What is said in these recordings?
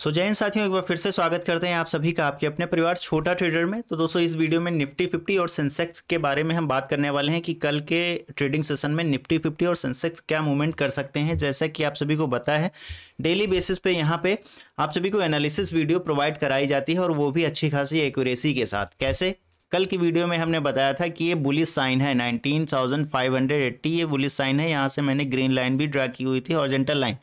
सो so, Jain साथियों एक बार फिर से स्वागत करते हैं आप सभी का आपके अपने परिवार छोटा ट्रेडर में तो दोस्तों इस वीडियो में निफ्टी फिफ्टी और सेंसेक्स के बारे में हम बात करने वाले हैं कि कल के ट्रेडिंग सेशन में निफ्टी फिफ्टी और सेंसेक्स क्या मूवमेंट कर सकते हैं जैसा कि आप सभी को बता है डेली बेसिस पे यहाँ पे आप सभी को एनालिसिस वीडियो प्रोवाइड कराई जाती है और वो भी अच्छी खासी एक्यूरेसी के साथ कैसे कल की वीडियो में हमने बताया था कि ये बुलिस साइन है नाइनटीन ये बुलिस साइन है यहाँ से मैंने ग्रीन लाइन भी ड्रा की हुई थी हॉर्जेंटल लाइन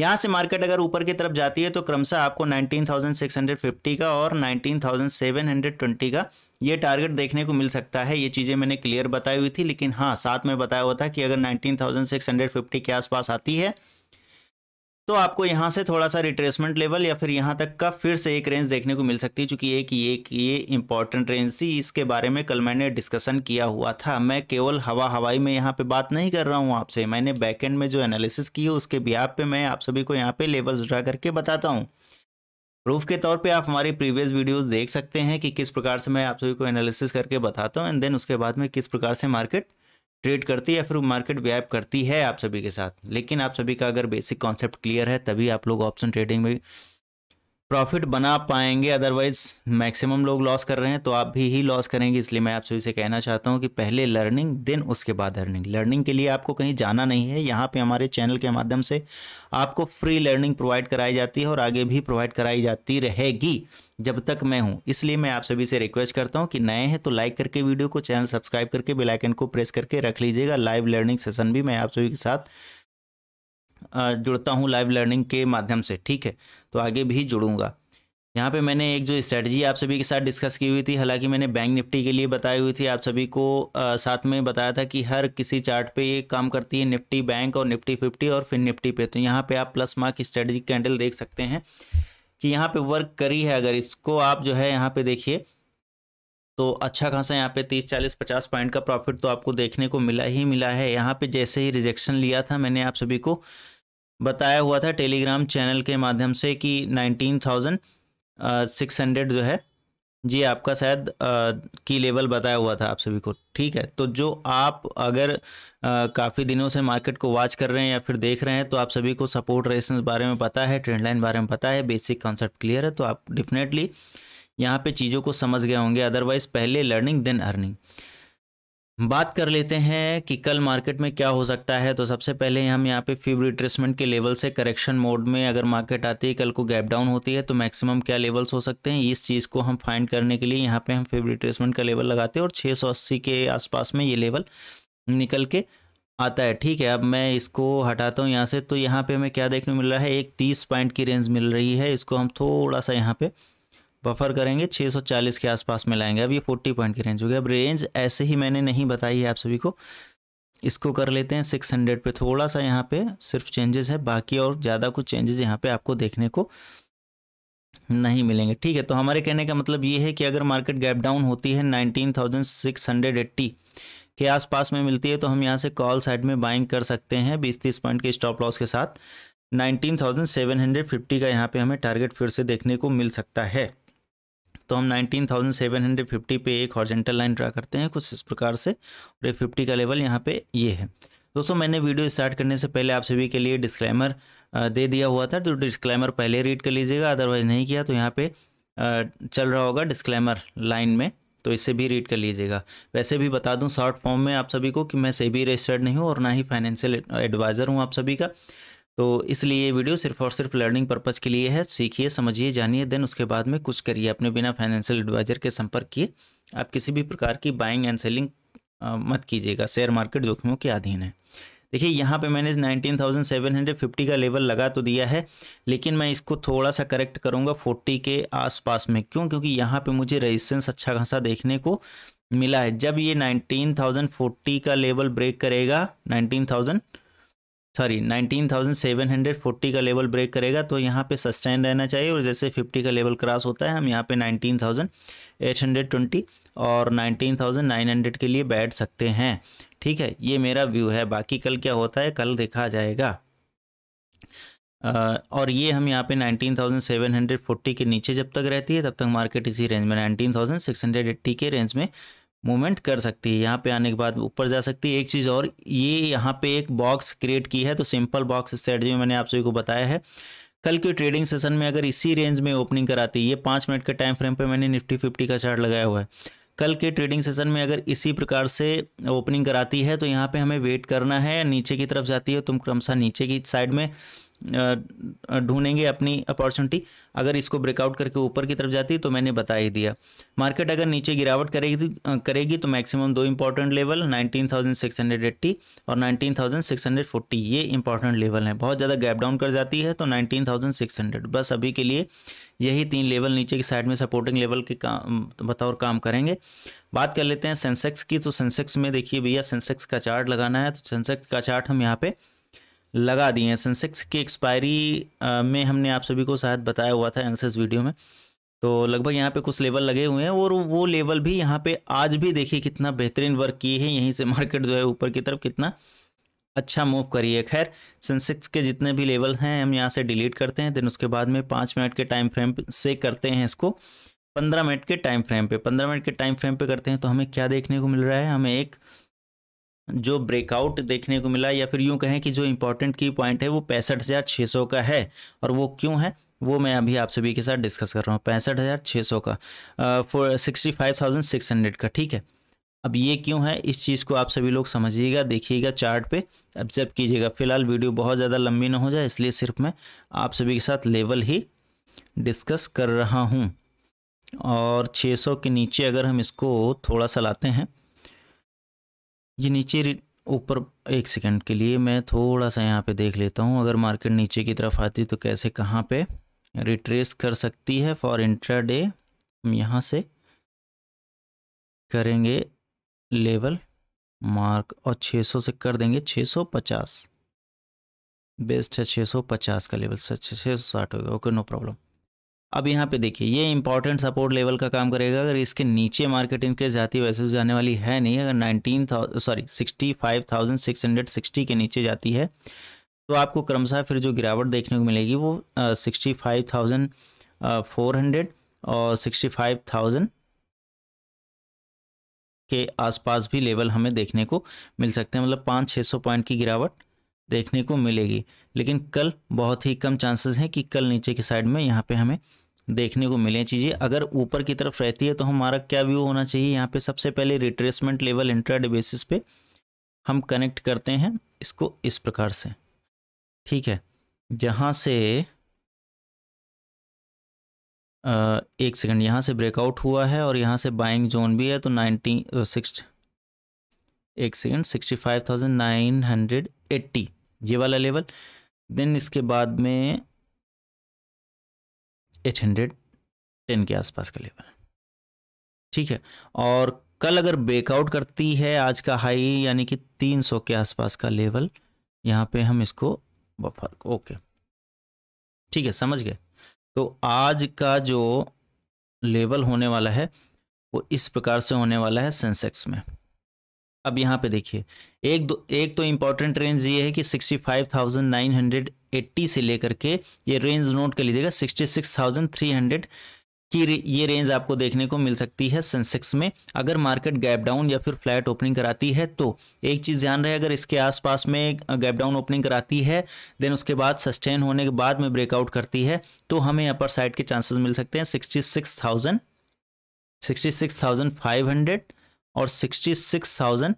यहाँ से मार्केट अगर ऊपर की तरफ जाती है तो क्रमशः आपको 19,650 का और 19,720 का ये टारगेट देखने को मिल सकता है ये चीज़ें मैंने क्लियर बताई हुई थी लेकिन हाँ साथ में बताया हुआ था कि अगर 19,650 के आसपास आती है तो आपको यहाँ से थोड़ा सा रिट्रेसमेंट लेवल या फिर यहाँ तक का फिर से एक रेंज देखने को मिल सकती है चूंकि एक ये कि ये इंपॉर्टेंट रेंज थी इसके बारे में कल मैंने डिस्कशन किया हुआ था मैं केवल हवा हवाई में यहाँ पे बात नहीं कर रहा हूँ आपसे मैंने बैकेंड में जो एनालिसिस की है उसके बिहार पे मैं आप सभी को यहाँ पे लेवल्स ड्रा करके बताता हूँ प्रूफ के तौर पे आप हमारी प्रीवियस वीडियोस देख सकते हैं कि किस प्रकार से मैं आप सभी को एनालिसिस करके बताता हूँ एंड देन उसके बाद में किस प्रकार से मार्केट ट्रेड करती है या फिर मार्केट व्याप करती है आप सभी के साथ लेकिन आप सभी का अगर बेसिक कॉन्सेप्ट क्लियर है तभी आप लोग ऑप्शन ट्रेडिंग में प्रॉफिट बना पाएंगे अदरवाइज मैक्सिमम लोग लॉस कर रहे हैं तो आप भी ही लॉस करेंगे इसलिए मैं आप सभी से कहना चाहता हूँ कि पहले लर्निंग देन उसके बाद अर्निंग लर्निंग के लिए आपको कहीं जाना नहीं है यहाँ पे हमारे चैनल के माध्यम से आपको फ्री लर्निंग प्रोवाइड कराई जाती है और आगे भी प्रोवाइड कराई जाती रहेगी जब तक मैं हूँ इसलिए मैं आप सभी से रिक्वेस्ट करता हूँ कि नए हैं तो लाइक करके वीडियो को चैनल सब्सक्राइब करके बेलाइकन को प्रेस करके रख लीजिएगा लाइव लर्निंग सेशन भी मैं आप सभी के साथ जुड़ता हूँ लाइव लर्निंग के माध्यम से ठीक है तो आगे भी जुड़ूंगा यहाँ पे मैंने एक जो स्ट्रेटजी आप सभी के साथ डिस्कस की हुई थी हालांकि मैंने बैंक निफ्टी के लिए बताई हुई थी आप सभी को आ, साथ में बताया था कि हर किसी चार्ट पे ये काम करती है निफ्टी बैंक और निफ्टी फिफ्टी और फिर निफ्टी पे तो यहाँ पे आप प्लस मार्क स्ट्रेटजी कैंडल देख सकते हैं कि यहाँ पे वर्क करी है अगर इसको आप जो है यहाँ पे देखिए तो अच्छा खासा यहाँ पे तीस चालीस पचास पॉइंट का प्रॉफिट तो आपको देखने को मिला ही मिला है यहाँ पे जैसे ही रिजेक्शन लिया था मैंने आप सभी को बताया हुआ था टेलीग्राम चैनल के माध्यम से कि नाइनटीन थाउजेंड सिक्स हंड्रेड जो है जी आपका शायद की लेवल बताया हुआ था आप सभी को ठीक है तो जो आप अगर काफ़ी दिनों से मार्केट को वॉच कर रहे हैं या फिर देख रहे हैं तो आप सभी को सपोर्ट रेसेंस बारे में पता है ट्रेंड लाइन बारे में पता है बेसिक कॉन्सेप्ट क्लियर है तो आप डेफिनेटली यहाँ पे चीज़ों को समझ गए होंगे अदरवाइज़ पहले लर्निंग देन अर्निंग बात कर लेते हैं कि कल मार्केट में क्या हो सकता है तो सबसे पहले हम यहाँ पे फिब रिट्रेसमेंट के लेवल से करेक्शन मोड में अगर मार्केट आती है कल को गैप डाउन होती है तो मैक्सिमम क्या लेवल्स हो सकते हैं इस चीज़ को हम फाइंड करने के लिए यहाँ पे हम फिब रिट्रेसमेंट का लेवल लगाते हैं और 680 के आसपास में ये लेवल निकल के आता है ठीक है अब मैं इसको हटाता हूँ यहाँ से तो यहाँ पर हमें क्या देखने मिल रहा है एक तीस पॉइंट की रेंज मिल रही है इसको हम थोड़ा सा यहाँ पर बफर करेंगे 640 के आसपास में लाएंगे अब ये 40 पॉइंट की रेंज हो गई अब रेंज ऐसे ही मैंने नहीं बताई है आप सभी को इसको कर लेते हैं 600 पे थोड़ा सा यहाँ पे सिर्फ चेंजेस है बाकी और ज़्यादा कुछ चेंजेस यहाँ पे आपको देखने को नहीं मिलेंगे ठीक है तो हमारे कहने का मतलब ये है कि अगर मार्केट गैप डाउन होती है एट्टी के आसपास में मिलती है तो हम यहाँ से कॉल साइड में बाइंग कर सकते हैं बीस तीस पॉइंट के स्टॉप लॉस के साथ 19,750 का यहाँ पे हमें टारगेट फिर से देखने को मिल सकता है तो हम 19,750 पे एक हॉर्जेंटल लाइन ड्रा करते हैं कुछ इस प्रकार से और ये 50 का लेवल यहाँ पे ये है दोस्तों मैंने वीडियो स्टार्ट करने से पहले आप सभी के लिए डिस्क्लेमर दे दिया हुआ था तो डिस्क्लेमर पहले रीड कर लीजिएगा अदरवाइज नहीं किया तो यहाँ पे चल रहा होगा डिस्क्लेमर लाइन में तो इसे भी रीड कर लीजिएगा वैसे भी बता दूं शॉर्ट फॉर्म में आप सभी को कि मैं सेबी रजिस्टर्ड नहीं हूँ और ना ही फाइनेंशियल एडवाइज़र हूँ आप सभी का तो इसलिए ये वीडियो सिर्फ और सिर्फ लर्निंग पर्पज़ के लिए है सीखिए समझिए जानिए देन उसके बाद में कुछ करिए अपने बिना फाइनेंशियल एडवाइजर के संपर्क किए आप किसी भी प्रकार की बाइंग एंड सेलिंग मत कीजिएगा शेयर मार्केट जोखिमों के अधीन है देखिए यहाँ पे मैंने 19,750 का लेवल लगा तो दिया है लेकिन मैं इसको थोड़ा सा करेक्ट करूँगा 40 के आसपास में क्यों क्योंकि यहाँ पे मुझे रेजिस्टेंस अच्छा खासा देखने को मिला है जब ये 19,040 का लेवल ब्रेक करेगा 19,000 सॉरी 19,740 का लेवल ब्रेक करेगा तो यहाँ पे सस्टेन रहना चाहिए और जैसे 50 का लेवल क्रॉस होता है हम यहाँ पे 19,820 और 19,900 के लिए बैठ सकते हैं ठीक है ये मेरा व्यू है बाकी कल क्या होता है कल देखा जाएगा और ये हम यहाँ पे 19,740 के नीचे जब तक रहती है तब तक मार्केट इसी रेंज में 19,680 के रेंज में मूवमेंट कर सकती है यहाँ पे आने के बाद ऊपर जा सकती है एक चीज़ और ये यहाँ पे एक बॉक्स क्रिएट की है तो सिंपल बॉक्स स्ट्रेटजी में मैंने आप सभी को बताया है कल के ट्रेडिंग सेशन में अगर इसी रेंज में ओपनिंग कराती है ये पाँच मिनट के टाइम फ्रेम पर मैंने निफ्टी फिफ्टी का चार्ट लगाया हुआ है कल के ट्रेडिंग सेशन में अगर इसी प्रकार से ओपनिंग कराती है तो यहाँ पर हमें वेट करना है नीचे की तरफ जाती है तुम क्रमशः नीचे की साइड में ढूंढेंगे अपनी अपॉर्चुनिटी अगर इसको ब्रेकआउट करके ऊपर की तरफ जाती तो मैंने बता ही दिया मार्केट अगर नीचे गिरावट करेगी करेगी तो मैक्सिमम दो इंपॉर्टेंट लेवल 19,680 और 19,640 ये इंपॉर्टेंट लेवल हैं बहुत ज़्यादा गैप डाउन कर जाती है तो 19,600 बस अभी के लिए यही तीन लेवल नीचे की साइड में सपोर्टिंग लेवल के काम बतौर काम करेंगे बात कर लेते हैं सेंसेक्स की तो सेंसेक्स में देखिए भैया सेंसेक्स का चार्ट लगाना है तो सेंसेक्स का चार्ट हम यहाँ पे लगा दिए हैं सेंसेक्स की एक्सपायरी में हमने आप सभी को शायद बताया हुआ था एनसेस वीडियो में तो लगभग यहाँ पे कुछ लेवल लगे हुए हैं और वो लेवल भी यहाँ पे आज भी देखिए कितना बेहतरीन वर्क किए हैं यहीं से मार्केट जो है ऊपर की तरफ कितना अच्छा मूव करिए खैर सेंसेक्स के जितने भी लेवल हैं हम यहाँ से डिलीट करते हैं देन उसके बाद में पाँच मिनट के टाइम फ्रेम से करते हैं इसको पंद्रह मिनट के टाइम फ्रेम पे पंद्रह मिनट के टाइम फ्रेम पे करते हैं तो हमें क्या देखने को मिल रहा है हमें एक जो ब्रेकआउट देखने को मिला या फिर यूं कहें कि जो इंपॉर्टेंट की पॉइंट है वो पैंसठ हज़ार छः सौ का है और वो क्यों है वो मैं अभी आप सभी के साथ डिस्कस कर रहा हूँ पैंसठ हज़ार छः सौ का four sixty five thousand six hundred का ठीक है अब ये क्यों है इस चीज़ को आप सभी लोग समझिएगा देखिएगा चार्ट पे ऑब्जर्व कीजिएगा फिलहाल वीडियो बहुत ज़्यादा लंबी ना हो जाए इसलिए सिर्फ मैं आप सभी के साथ लेवल ही डिस्कस कर रहा हूँ और सौ के नीचे अगर हम इसको थोड़ा सा लाते हैं ये नीचे ऊपर एक सेकंड के लिए मैं थोड़ा सा यहाँ पे देख लेता हूँ अगर मार्केट नीचे की तरफ आती तो कैसे कहाँ पे रिट्रेस कर सकती है फॉर डे हम यहाँ से करेंगे लेवल मार्क और 600 से कर देंगे 650 बेस्ट है 650 का लेवल सर छः सौ साठ हो गया ओके नो प्रॉब्लम अब यहाँ पे देखिए ये इंपॉर्टेंट सपोर्ट लेवल का काम करेगा अगर इसके नीचे मार्केट इनके जाती वैसे जाने वाली है नहीं अगर nineteen sorry sixty five thousand six hundred sixty के नीचे जाती है तो आपको क्रमशः फिर जो गिरावट देखने को मिलेगी वो sixty five thousand four hundred और सिक्सटी फाइव थाउजेंड के आसपास भी लेवल हमें देखने को मिल सकते हैं मतलब पाँच छः सौ पॉइंट की गिरावट देखने को मिलेगी लेकिन कल बहुत ही कम चांसेस हैं कि कल नीचे की साइड में यहाँ पे हमें देखने को मिले चीज़ें अगर ऊपर की तरफ रहती है तो हमारा क्या व्यू होना चाहिए यहाँ पे सबसे पहले रिट्रेसमेंट लेवल इंट्राडे बेसिस पे हम कनेक्ट करते हैं इसको इस प्रकार से ठीक है जहाँ से आ, एक सेकंड यहाँ से ब्रेकआउट हुआ है और यहाँ से बाइंग जोन भी है तो नाइनटी सिक्स एक second sixty five thousand nine hundred eighty ये वाला लेवल देन इसके बाद में एट हंड्रेड टेन के आसपास का लेवल ठीक है और कल अगर ब्रेकआउट करती है आज का हाई यानी कि 300 के आसपास का लेवल यहाँ पे हम इसको बफर ओके ठीक है समझ गए तो आज का जो लेवल होने वाला है वो इस प्रकार से होने वाला है सेंसेक्स में अब यहाँ पे देखिए एक दो एक तो इम्पॉर्टेंट रेंज ये है कि 65,980 से लेकर के ये रेंज नोट कर लीजिएगा 66,300 की ये रेंज आपको देखने को मिल सकती है सेंसेक्स में अगर मार्केट गैप डाउन या फिर फ्लैट ओपनिंग कराती है तो एक चीज़ ध्यान रहे अगर इसके आसपास में गैप डाउन ओपनिंग कराती है देन उसके बाद सस्टेन होने के बाद में ब्रेकआउट करती है तो हमें अपर साइड के चांसेस मिल सकते हैं sixty six thousand sixty six thousand five hundred और sixty six thousand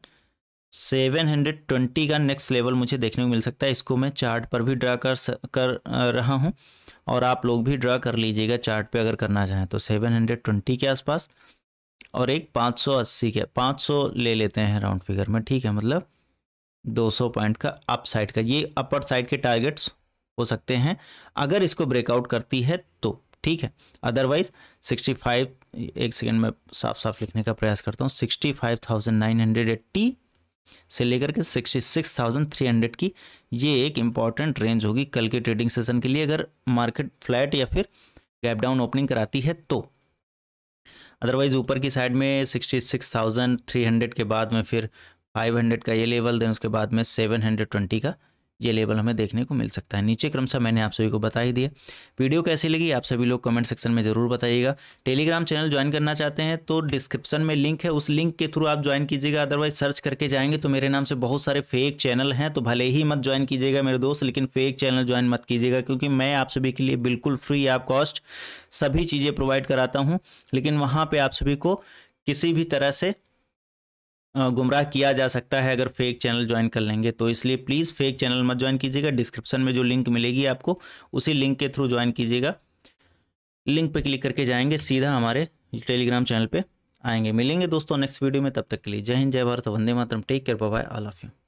seven hundred twenty का नेक्स्ट लेवल मुझे देखने को मिल सकता है इसको मैं चार्ट पर भी ड्रा कर कर रहा हूँ और आप लोग भी ड्रा कर लीजिएगा चार्ट पे अगर करना चाहें तो सेवन हंड्रेड ट्वेंटी के आसपास और एक पाँच सौ अस्सी के पाँच सौ ले लेते हैं राउंड फिगर में ठीक है मतलब दो सौ पॉइंट का अप साइड का ये अपर साइड के टारगेट्स हो सकते हैं अगर इसको ब्रेकआउट करती है तो ठीक है अदरवाइज 65 एक सेकंड में साफ साफ लिखने का प्रयास करता हूँ 65,980 से लेकर के 66,300 की ये एक इंपॉर्टेंट रेंज होगी कल के ट्रेडिंग सेशन के लिए अगर मार्केट फ्लैट या फिर गैप डाउन ओपनिंग कराती है तो अदरवाइज ऊपर की साइड में 66,300 के बाद में फिर 500 का ये लेवल देन उसके बाद में 720 का ये लेवल हमें देखने को मिल सकता है नीचे क्रमशः मैंने आप सभी को बता ही दिया वीडियो कैसी लगी आप सभी लोग कमेंट सेक्शन में ज़रूर बताइएगा टेलीग्राम चैनल ज्वाइन करना चाहते हैं तो डिस्क्रिप्शन में लिंक है उस लिंक के थ्रू आप ज्वाइन कीजिएगा अदरवाइज सर्च करके जाएंगे तो मेरे नाम से बहुत सारे फेक चैनल हैं तो भले ही मत ज्वाइन कीजिएगा मेरे दोस्त लेकिन फेक चैनल ज्वाइन मत कीजिएगा क्योंकि मैं आप सभी के लिए बिल्कुल फ्री आप कॉस्ट सभी चीज़ें प्रोवाइड कराता हूँ लेकिन वहाँ पर आप सभी को किसी भी तरह से गुमराह किया जा सकता है अगर फेक चैनल ज्वाइन कर लेंगे तो इसलिए प्लीज़ फेक चैनल मत ज्वाइन कीजिएगा डिस्क्रिप्शन में जो लिंक मिलेगी आपको उसी लिंक के थ्रू ज्वाइन कीजिएगा लिंक पे क्लिक करके जाएंगे सीधा हमारे टेलीग्राम चैनल पे आएंगे मिलेंगे दोस्तों नेक्स्ट वीडियो में तब तक के लिए जय हिंद जय भारत वंदे मातरम take care bye all of you